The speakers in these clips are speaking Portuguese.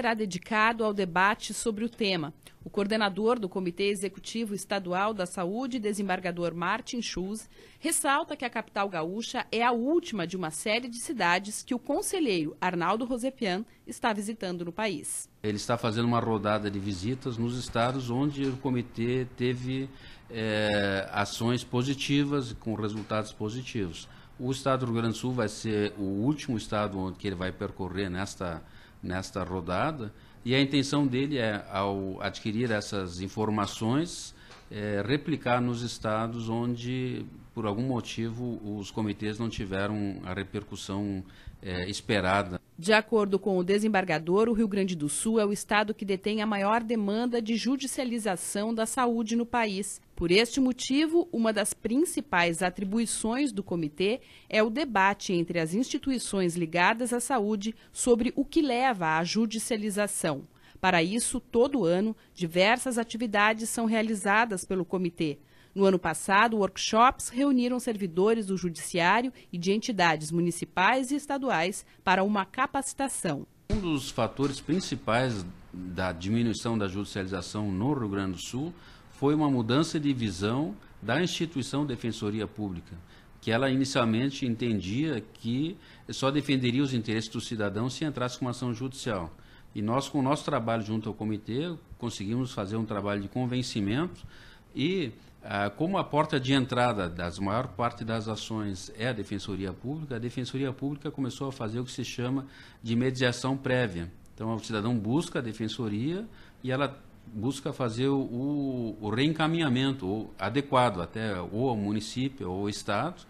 será dedicado ao debate sobre o tema. O coordenador do Comitê Executivo Estadual da Saúde, desembargador Martin Schulz, ressalta que a capital gaúcha é a última de uma série de cidades que o conselheiro Arnaldo Rosepian está visitando no país. Ele está fazendo uma rodada de visitas nos estados onde o comitê teve é, ações positivas com resultados positivos. O estado do Rio Grande do Sul vai ser o último estado onde que ele vai percorrer nesta nesta rodada. E a intenção dele é, ao adquirir essas informações, é, replicar nos estados onde, por algum motivo, os comitês não tiveram a repercussão é, esperada. De acordo com o desembargador, o Rio Grande do Sul é o estado que detém a maior demanda de judicialização da saúde no país. Por este motivo, uma das principais atribuições do comitê é o debate entre as instituições ligadas à saúde sobre o que leva à judicialização. Para isso, todo ano, diversas atividades são realizadas pelo comitê. No ano passado, workshops reuniram servidores do Judiciário e de entidades municipais e estaduais para uma capacitação. Um dos fatores principais da diminuição da judicialização no Rio Grande do Sul foi uma mudança de visão da instituição Defensoria Pública, que ela inicialmente entendia que só defenderia os interesses do cidadão se entrasse com uma ação judicial. E nós, com o nosso trabalho junto ao comitê, conseguimos fazer um trabalho de convencimento e ah, como a porta de entrada das maior parte das ações é a Defensoria Pública, a Defensoria Pública começou a fazer o que se chama de mediação prévia. Então, o cidadão busca a Defensoria e ela busca fazer o, o reencaminhamento adequado até ou ao município ou ao Estado,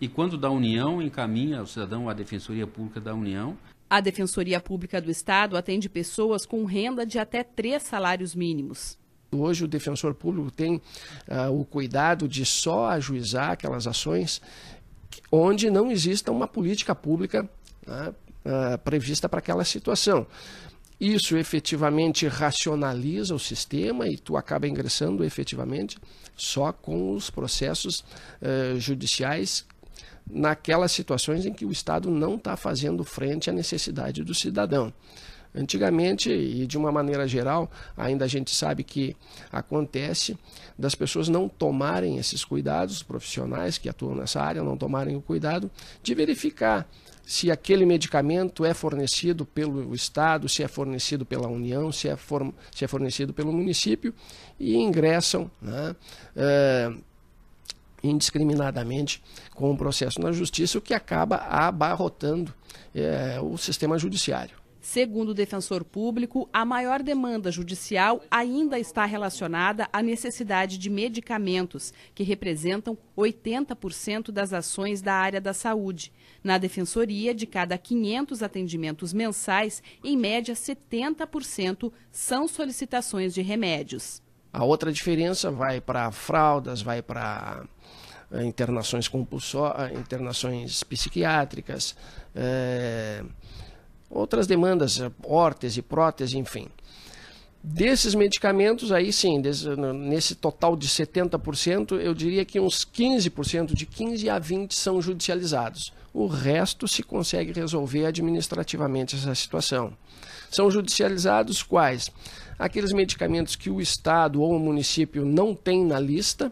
e quando da União encaminha o cidadão à Defensoria Pública da União. A Defensoria Pública do Estado atende pessoas com renda de até três salários mínimos. Hoje o defensor público tem uh, o cuidado de só ajuizar aquelas ações onde não exista uma política pública uh, prevista para aquela situação. Isso efetivamente racionaliza o sistema e tu acaba ingressando efetivamente só com os processos uh, judiciais naquelas situações em que o Estado não está fazendo frente à necessidade do cidadão. Antigamente, e de uma maneira geral, ainda a gente sabe que acontece das pessoas não tomarem esses cuidados, os profissionais que atuam nessa área não tomarem o cuidado de verificar se aquele medicamento é fornecido pelo Estado, se é fornecido pela União, se é, for, se é fornecido pelo município, e ingressam né, é, indiscriminadamente com o processo na justiça, o que acaba abarrotando é, o sistema judiciário. Segundo o defensor público, a maior demanda judicial ainda está relacionada à necessidade de medicamentos, que representam 80% das ações da área da saúde. Na defensoria, de cada 500 atendimentos mensais, em média 70% são solicitações de remédios. A outra diferença vai para fraldas, vai para eh, internações compulsórias, eh, internações psiquiátricas. É outras demandas, eh, órtese, prótese, enfim. Desses medicamentos, aí sim, desse, nesse total de 70%, eu diria que uns 15%, de 15 a 20 são judicializados. O resto se consegue resolver administrativamente essa situação. São judicializados quais? Aqueles medicamentos que o Estado ou o município não tem na lista,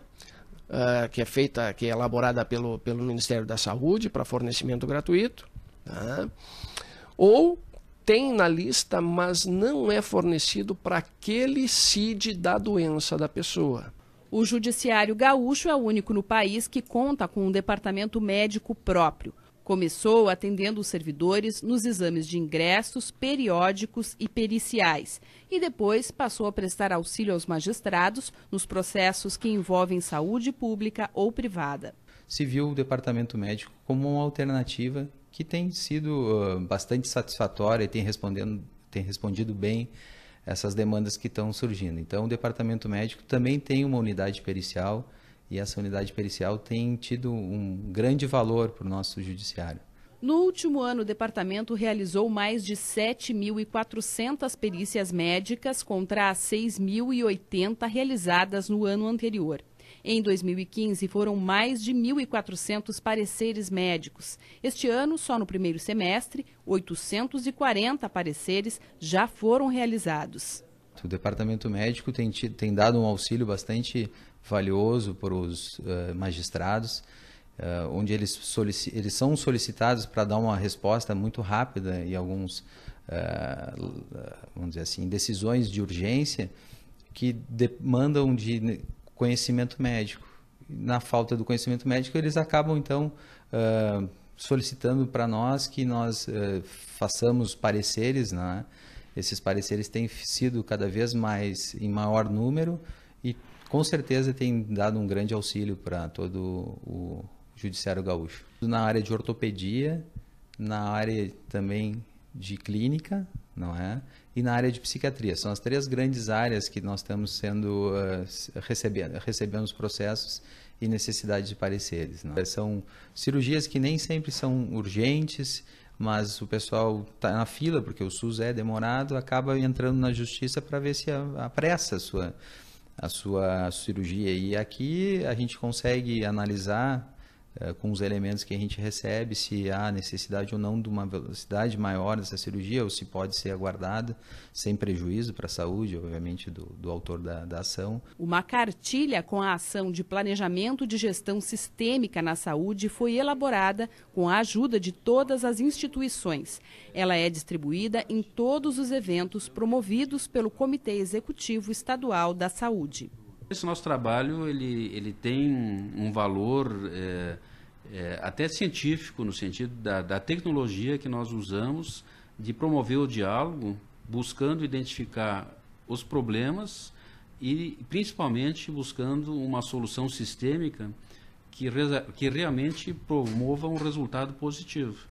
uh, que é feita, que é elaborada pelo, pelo Ministério da Saúde para fornecimento gratuito. Tá? Ou tem na lista, mas não é fornecido para aquele CID da doença da pessoa. O Judiciário Gaúcho é o único no país que conta com um departamento médico próprio. Começou atendendo os servidores nos exames de ingressos, periódicos e periciais. E depois passou a prestar auxílio aos magistrados nos processos que envolvem saúde pública ou privada. Se viu o departamento médico como uma alternativa que tem sido ah, bastante satisfatória e tem, respondendo, tem respondido bem essas demandas que estão surgindo. Então, o departamento médico também tem uma unidade pericial e essa unidade pericial tem tido um grande valor para o nosso judiciário. No último ano, o departamento realizou mais de 7.400 perícias médicas contra as 6.080 realizadas no ano anterior. Em 2015, foram mais de 1.400 pareceres médicos. Este ano, só no primeiro semestre, 840 pareceres já foram realizados. O departamento médico tem, tem dado um auxílio bastante valioso para os uh, magistrados. Uh, onde eles, eles, são solicitados para dar uma resposta muito rápida e alguns, uh, vamos dizer assim, decisões de urgência que demandam de conhecimento médico. Na falta do conhecimento médico, eles acabam então uh, solicitando para nós que nós uh, façamos pareceres, né? Esses pareceres têm sido cada vez mais em maior número e com certeza tem dado um grande auxílio para todo o judiciário gaúcho. Na área de ortopedia, na área também de clínica, não é? E na área de psiquiatria. São as três grandes áreas que nós estamos sendo uh, recebendo, os processos e necessidade de pareceres. Não? É? São cirurgias que nem sempre são urgentes, mas o pessoal está na fila, porque o SUS é demorado, acaba entrando na justiça para ver se apressa a sua, a sua cirurgia. E aqui a gente consegue analisar eh, com os elementos que a gente recebe, se há necessidade ou não de uma velocidade maior dessa cirurgia, ou se pode ser aguardada, sem prejuízo para a saúde, obviamente, do, do autor da, da ação. Uma cartilha com a ação de planejamento de gestão sistêmica na saúde foi elaborada com a ajuda de todas as instituições. Ela é distribuída em todos os eventos promovidos pelo Comitê Executivo Estadual da Saúde. Esse nosso trabalho ele, ele tem um valor é, é, até científico, no sentido da, da tecnologia que nós usamos de promover o diálogo, buscando identificar os problemas e principalmente buscando uma solução sistêmica que, que realmente promova um resultado positivo.